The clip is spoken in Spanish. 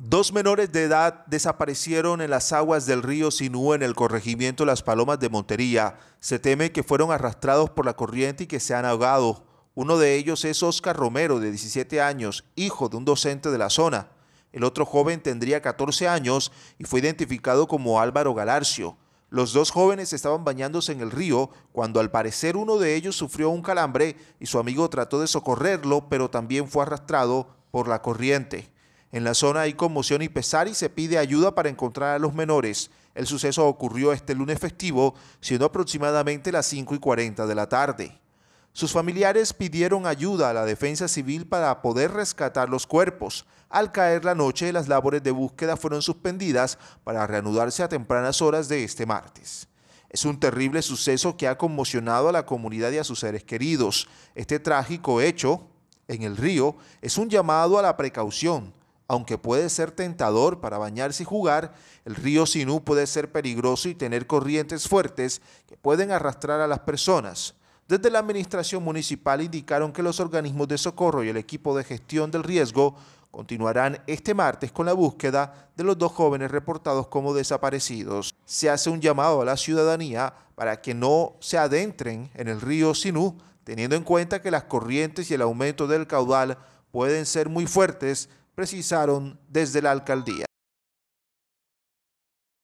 Dos menores de edad desaparecieron en las aguas del río Sinú en el corregimiento Las Palomas de Montería. Se teme que fueron arrastrados por la corriente y que se han ahogado. Uno de ellos es Oscar Romero, de 17 años, hijo de un docente de la zona. El otro joven tendría 14 años y fue identificado como Álvaro Galarcio. Los dos jóvenes estaban bañándose en el río cuando al parecer uno de ellos sufrió un calambre y su amigo trató de socorrerlo, pero también fue arrastrado por la corriente. En la zona hay conmoción y pesar y se pide ayuda para encontrar a los menores. El suceso ocurrió este lunes festivo, siendo aproximadamente las 5 y 40 de la tarde. Sus familiares pidieron ayuda a la defensa civil para poder rescatar los cuerpos. Al caer la noche, las labores de búsqueda fueron suspendidas para reanudarse a tempranas horas de este martes. Es un terrible suceso que ha conmocionado a la comunidad y a sus seres queridos. Este trágico hecho en el río es un llamado a la precaución aunque puede ser tentador para bañarse y jugar, el río Sinú puede ser peligroso y tener corrientes fuertes que pueden arrastrar a las personas. Desde la administración municipal indicaron que los organismos de socorro y el equipo de gestión del riesgo continuarán este martes con la búsqueda de los dos jóvenes reportados como desaparecidos. Se hace un llamado a la ciudadanía para que no se adentren en el río Sinú, teniendo en cuenta que las corrientes y el aumento del caudal pueden ser muy fuertes precisaron desde la alcaldía.